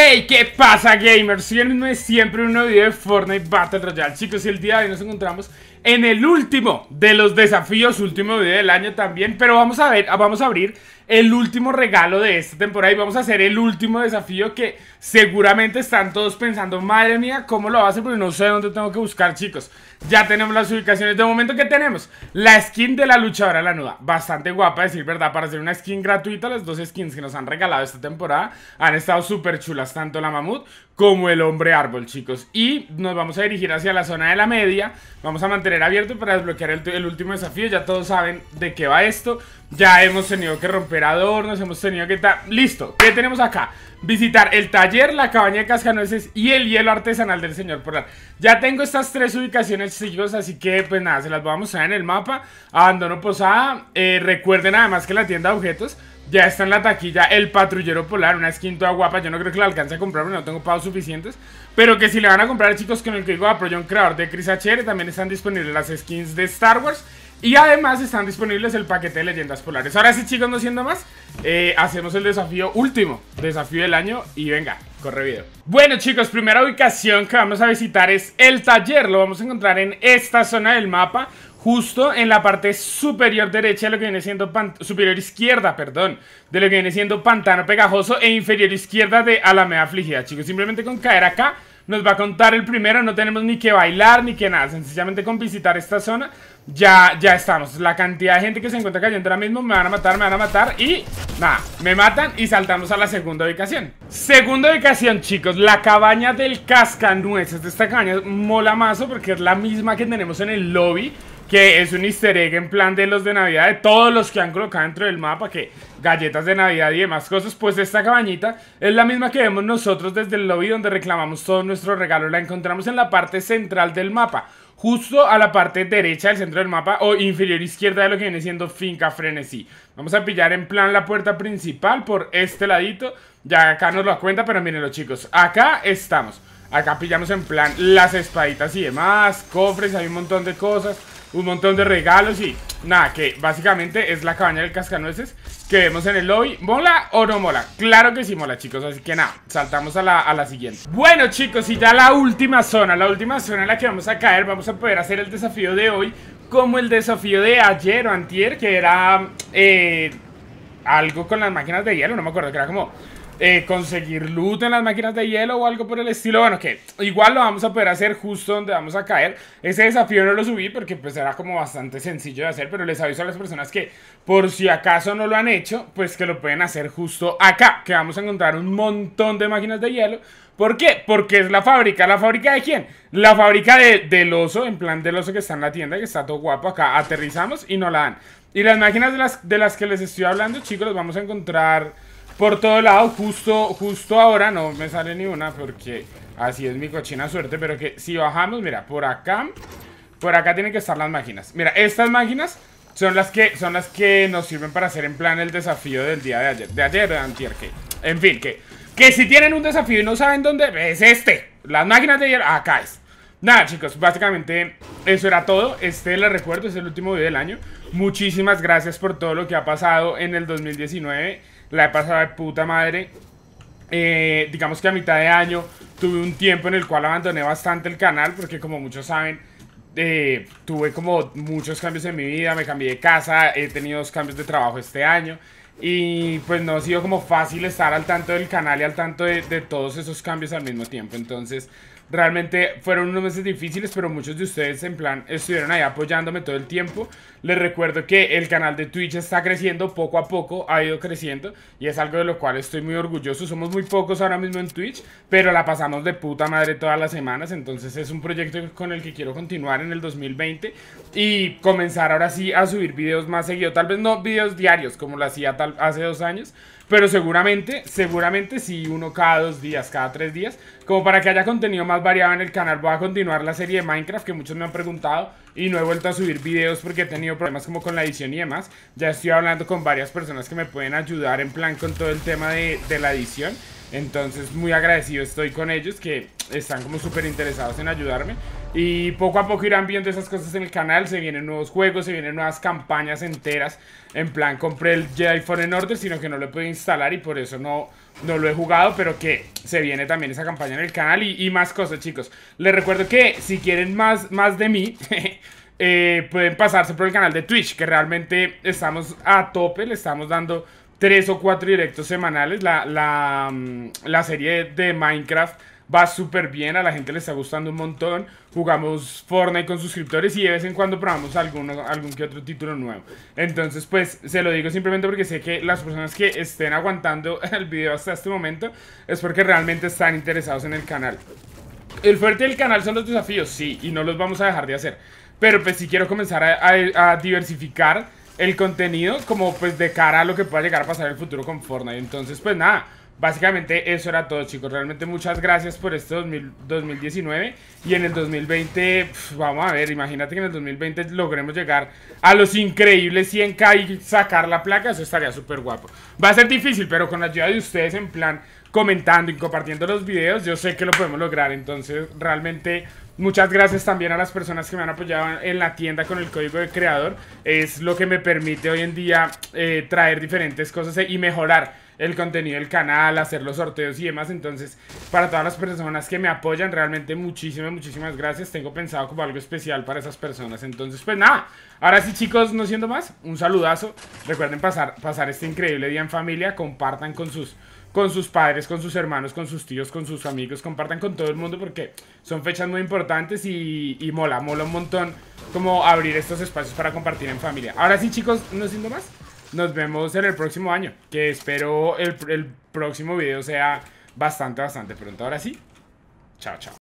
¡Hey! ¿Qué pasa gamers? es siempre un nuevo video de Fortnite Battle Royale Chicos, y el día de hoy nos encontramos en el último de los desafíos, último video del año también. Pero vamos a ver, vamos a abrir el último regalo de esta temporada y vamos a hacer el último desafío que seguramente están todos pensando, madre mía, ¿cómo lo hace? Porque no sé dónde tengo que buscar, chicos. Ya tenemos las ubicaciones. De momento ¿qué tenemos la skin de la luchadora la nuda. Bastante guapa, decir verdad, para hacer una skin gratuita, las dos skins que nos han regalado esta temporada han estado súper chulas, tanto la mamut como el hombre árbol, chicos. Y nos vamos a dirigir hacia la zona de la media. Vamos a mantener abierto para desbloquear el, último desafío. Ya todos saben de qué va esto. Ya hemos tenido que romper adornos, hemos tenido que... estar Listo, ¿qué tenemos acá? Visitar el taller, la cabaña de cascanueces y el hielo artesanal del señor Polar. Ya tengo estas tres ubicaciones chicos, así que pues nada, se las vamos a mostrar en el mapa. Abandono posada. Eh, recuerden además que la tienda de objetos ya está en la taquilla el patrullero polar, una skin toda guapa. Yo no creo que la alcance a comprar porque no tengo pagos suficientes. Pero que si le van a comprar, chicos, con el que digo a Proyon Creador de Chris HR, también están disponibles las skins de Star Wars. Y además están disponibles el paquete de leyendas polares. Ahora sí, chicos, no siendo más, eh, hacemos el desafío último, desafío del año. Y venga, corre video. Bueno, chicos, primera ubicación que vamos a visitar es el taller. Lo vamos a encontrar en esta zona del mapa justo en la parte superior derecha de lo que viene siendo superior izquierda, perdón, de lo que viene siendo pantano pegajoso e inferior izquierda de Alameda afligida, chicos. Simplemente con caer acá nos va a contar el primero, no tenemos ni que bailar ni que nada, sencillamente con visitar esta zona ya, ya estamos. La cantidad de gente que se encuentra cayendo ahora mismo me van a matar, me van a matar y nada, me matan y saltamos a la segunda ubicación. Segunda ubicación, chicos, la cabaña del cascanueces. Esta cabaña mola mazo porque es la misma que tenemos en el lobby que es un easter egg en plan de los de Navidad, de todos los que han colocado dentro del mapa, que galletas de Navidad y demás cosas, pues esta cabañita es la misma que vemos nosotros desde el lobby donde reclamamos todo nuestro regalo, la encontramos en la parte central del mapa, justo a la parte derecha del centro del mapa o inferior izquierda de lo que viene siendo Finca Frenesí. Vamos a pillar en plan la puerta principal por este ladito, ya acá nos lo cuenta, pero miren los chicos, acá estamos. Acá pillamos en plan las espaditas y demás, cofres, hay un montón de cosas un montón de regalos y nada, que básicamente es la cabaña del cascanueces que vemos en el hoy ¿Mola o no mola? Claro que sí mola, chicos, así que nada, saltamos a la, siguiente. Bueno, chicos, y ya la última zona, la última zona en la que vamos a caer, vamos a poder hacer el desafío de hoy como el desafío de ayer o antier, que era eh, algo con las máquinas de hielo, no me acuerdo, que era como eh, conseguir loot en las máquinas de hielo o algo por el estilo. Bueno, que igual lo vamos a poder hacer justo donde vamos a caer. Ese desafío no lo subí porque pues era como bastante sencillo de hacer, pero les aviso a las personas que por si acaso no lo han hecho, pues que lo pueden hacer justo acá, que vamos a encontrar un montón de máquinas de hielo. ¿Por qué? Porque es la fábrica. ¿La fábrica de quién? La fábrica del oso, en plan del oso que está en la tienda, que está todo guapo acá. Aterrizamos y no la dan. Y las máquinas de las, de las que les estoy hablando, chicos, las vamos a encontrar por todo lado, justo, justo ahora no me sale ni una porque así es mi cochina suerte, pero que si bajamos, mira, por acá, por acá tienen que estar las máquinas. Mira, estas máquinas son las que, son las que nos sirven para hacer en plan el desafío del día de ayer, de ayer, de antier, que, en fin, que, que si tienen un desafío y no saben dónde, es este, las máquinas de ayer, acá es. Nada chicos, básicamente eso era todo Este les recuerdo, es el último video del año Muchísimas gracias por todo lo que ha pasado en el 2019 la he pasado de puta madre. Eh, digamos que a mitad de año tuve un tiempo en el cual abandoné bastante el canal porque como muchos saben eh, tuve como muchos cambios en mi vida, me cambié de casa, he tenido dos cambios de trabajo este año y pues no ha sido como fácil estar al tanto del canal y al tanto de, todos esos cambios al mismo tiempo. Entonces, Realmente fueron unos meses difíciles, pero muchos de ustedes en plan estuvieron ahí apoyándome todo el tiempo. Les recuerdo que el canal de Twitch está creciendo poco a poco, ha ido creciendo y es algo de lo cual estoy muy orgulloso. Somos muy pocos ahora mismo en Twitch, pero la pasamos de puta madre todas las semanas, entonces es un proyecto con el que quiero continuar en el 2020 y comenzar ahora sí a subir videos más seguido, tal vez no videos diarios como lo hacía tal hace dos años, pero seguramente, seguramente sí, uno cada dos días, cada tres días. Como para que haya contenido más variado en el canal, voy a continuar la serie de Minecraft que muchos me han preguntado. Y no he vuelto a subir videos porque he tenido problemas como con la edición y demás. Ya estoy hablando con varias personas que me pueden ayudar en plan con todo el tema de, de la edición. Entonces muy agradecido estoy con ellos que están como súper interesados en ayudarme. Y poco a poco irán viendo esas cosas en el canal. Se vienen nuevos juegos, se vienen nuevas campañas enteras. En plan, compré el Jedi en Order, sino que no lo he instalar y por eso no, no lo he jugado, pero que se viene también esa campaña en el canal y, más cosas, chicos. Les recuerdo que si quieren más, más de mí, eh, pueden pasarse por el canal de Twitch, que realmente estamos a tope, le estamos dando tres o cuatro directos semanales. la mm, serie de Minecraft va súper bien, a la gente le está gustando un montón. Jugamos Fortnite con suscriptores y de vez en cuando probamos algún que otro título nuevo. Entonces, pues se lo digo simplemente porque sé que las personas que estén aguantando el video hasta este momento es porque realmente están interesados en el canal. El fuerte del canal son los desafíos, sí, y no los vamos a dejar de hacer. Pero pues sí quiero comenzar a, a diversificar el contenido como pues de cara a lo que pueda llegar a pasar en el futuro con Fortnite. Entonces, pues nada. Básicamente eso era todo chicos, realmente muchas gracias por este 2019 y en el 2020, vamos a ver, imagínate que en el 2020 logremos llegar a los increíbles 100k y sacar la placa, eso estaría súper guapo. Va a ser difícil, pero con la ayuda de ustedes en plan comentando y compartiendo los videos, yo sé que lo podemos lograr, entonces realmente Muchas gracias también a las personas que me han apoyado en la tienda con el código de creador. Es lo que me permite hoy en día eh, traer diferentes cosas y mejorar el contenido del canal, hacer los sorteos y demás. Entonces, para todas las personas que me apoyan, realmente muchísimas, muchísimas gracias. Tengo pensado como algo especial para esas personas. Entonces, pues nada, ahora sí chicos, no siendo más, un saludazo. Recuerden pasar, pasar este increíble día en familia, compartan con sus con sus padres, con sus hermanos, con sus tíos, con sus amigos, compartan con todo el mundo porque son fechas muy importantes y, y mola, mola un montón como abrir estos espacios para compartir en familia. Ahora sí chicos, no siendo más, nos vemos en el próximo año, que espero el, próximo video sea bastante, bastante pronto. Ahora sí, chao, chao.